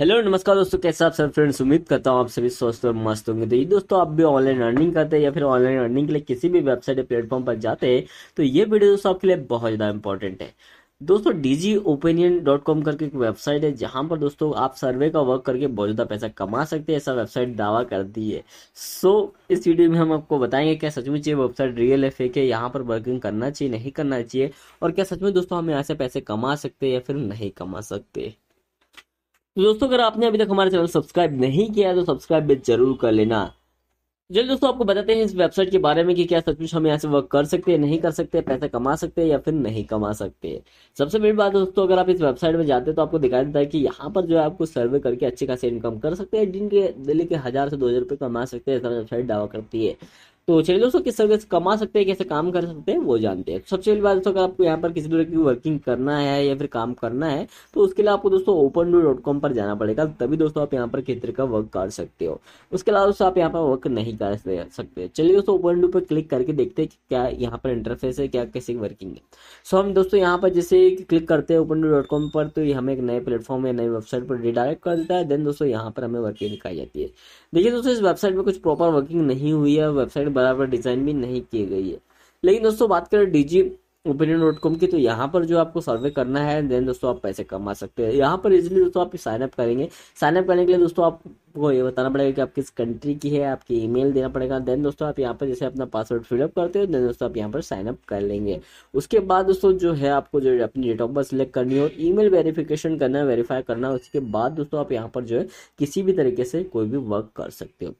hello नमस्कार दोस्तों कैसे आप सब फ्रेंड्स उम्मीद करता हूँ आप सभी स्वस्थ और मस्त होंगे तो ये दोस्तों आप भी ऑनलाइन अर्निंग करते हैं या फिर ऑनलाइन अर्निंग के लिए किसी भी वेबसाइट या प्लेटफॉर्म पर जाते हैं तो ये वीडियो दोस्तों आपके लिए बहुत ज़्यादा इंपॉर्टेंट है दोस्तों डीजी ओपिनियन डॉट कॉम करके एक वेबसाइट है जहां पर दोस्तों आप सर्वे का वर्क करके बहुत ज़्यादा पैसा कमा सकते हैं ऐसा वेबसाइट दावा करती है सो so, इस वीडियो में हम आपको बताएंगे क्या सच में ये वेबसाइट रियल है फेक है यहाँ पर वर्किंग करना चाहिए नहीं करना चाहिए और क्या सच में दोस्तों हम यहाँ से पैसे कमा सकते हैं या फिर नहीं कमा सकते तो दोस्तों अगर आपने अभी तक हमारे चैनल सब्सक्राइब नहीं किया है तो सब्सक्राइब जरूर कर लेना चलिए दोस्तों आपको बताते हैं इस वेबसाइट के बारे में कि क्या सचमुच हम यहाँ से वर्क कर सकते हैं नहीं कर सकते पैसे कमा सकते हैं या फिर नहीं कमा सकते सबसे बड़ी बात दोस्तों अगर आप इस वेबसाइट में जाते हैं तो आपको दिखाई देता है कि यहाँ पर जो है आपको सर्वे करके अच्छे खासे इनकम कर सकते हैं जिनके दिल्ली के हजार से दो हजार रुपये कमा सकते हैं ऐसा वेबसाइट दावा करती है तो चलिए दोस्तों किस तरह से कमा सकते हैं कैसे काम कर सकते हैं वो जानते हैं सबसे पहली बात दोस्तों अगर आपको यहाँ पर किसी तरह की वर्किंग करना है या फिर काम करना है तो उसके लिए आपको दोस्तों ओपन डू डॉट कॉम पर जाना पड़ेगा तभी दोस्तों आप यहाँ पर किस तरह का वर्क कर सकते हो उसके अलावा दोस्तों आप यहाँ पर वर्क नहीं कर सकते चलिए दोस्तों ओपन डू पर क्लिक करके देखते हैं क्या यहाँ पर इंटरफेस है क्या कैसे वर्किंग है सो हम दोस्तों यहाँ पर जैसे क्लिक करते हैं ओपन डू डॉट कॉम पर तो हमें एक नए प्लेटफॉर्म या नई वेबसाइट पर रिडायरेक्ट कर देता है देन दोस्तों यहाँ पर हमें वर्किंग दिखाई जाती है देखिए दोस्तों इस वेबसाइट में कुछ प्रॉपर वर्किंग नहीं हुई है वेबसाइट बराबर डिज़ाइन भी नहीं की गई है लेकिन दोस्तों बात करें डीजी ओपिनियन डॉट कॉम की तो यहाँ पर जो आपको सर्वे करना है देन दोस्तों आप पैसे कमा सकते हैं यहाँ पर इजिली दोस्तों आप साइन अप करेंगे साइन अप करने के लिए दोस्तों आपको ये बताना पड़ेगा कि आप किस कंट्री की है आपकी ईमेल देना पड़ेगा देन दोस्तों आप यहाँ पर जैसे अपना पासवर्ड फिलअप करते हो देन दोस्तों आप यहाँ पर साइनअप कर लेंगे उसके बाद दोस्तों जो है आपको जो अपनी डेट ऑफ बर्थ सिलेक्ट करनी हो ई मेल वेरिफिकेशन करना है वेरीफाई करना है उसके बाद दोस्तों आप यहाँ पर जो है किसी भी तरीके से कोई भी वर्क कर सकते हो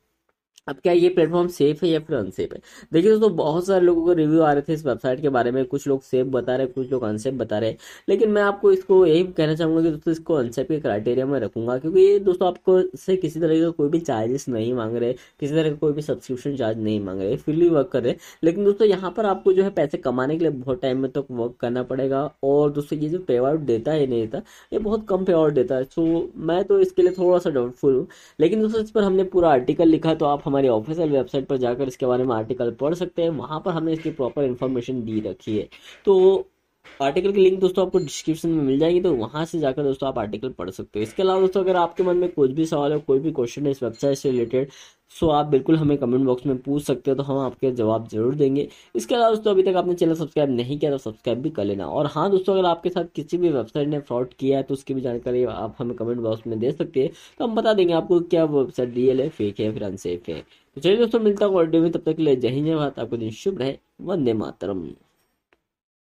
अब क्या ये प्लेटफॉर्म सेफ है या फिर अनसेफ है देखिए दोस्तों बहुत सारे लोगों के रिव्यू आ रहे थे इस वेबसाइट के बारे में कुछ लोग सेफ बता रहे हैं कुछ लोग अनसेफ बता रहे हैं लेकिन मैं आपको इसको यही कहना चाहूँगा कि दोस्तों इसको अनसेफ के क्राइटेरिया में रखूंगा क्योंकि ये दोस्तों आपको से किसी तरह का कोई भी चार्जेस नहीं मांग रहे किसी तरह का कोई भी सब्सक्रिप्शन चार्ज नहीं मांग रहे फ्रीली वर्क कर रहे लेकिन दोस्तों यहाँ पर आपको जो है पैसे कमाने के लिए बहुत टाइम में तक तो वर्क करना पड़ेगा और दोस्तों ये जो पे आउट देता है नहीं देता ये बहुत कम पे आउट देता है सो मैं तो इसके लिए थोड़ा सा डाउटफुल हूँ लेकिन दोस्तों इस पर हमने पूरा आर्टिकल लिखा तो आप हमारी ऑफिशियल वेबसाइट पर जाकर इसके बारे में आर्टिकल पढ़ सकते हैं वहाँ पर हमने इसकी प्रॉपर इन्फॉर्मेशन दी रखी है तो आर्टिकल की लिंक दोस्तों आपको डिस्क्रिप्शन में मिल जाएगी तो वहाँ से जाकर दोस्तों आप आर्टिकल पढ़ सकते हो इसके अलावा दोस्तों अगर आपके मन में कुछ भी सवाल है कोई भी क्वेश्चन है इस वेबसाइट से रिलेटेड सो तो आप बिल्कुल हमें कमेंट बॉक्स में पूछ सकते हो तो हम आपके जवाब जरूर देंगे इसके अलावा दोस्तों अभी तक आपने चैनल सब्सक्राइब नहीं किया तो सब्सक्राइब भी कर लेना और हाँ दोस्तों अगर आपके साथ किसी भी वेबसाइट ने फ्रॉड किया है तो उसकी भी जानकारी आप हमें कमेंट बॉक्स में दे सकते हैं तो हम बता देंगे आपको क्या वेबसाइट रियल है फेक है फिर अनसेफ है तो चलिए दोस्तों मिलता है ऑडियो में तब तक के लिए जय हिंद जय भारत आपको दिन शुभ रहे वंदे मातरम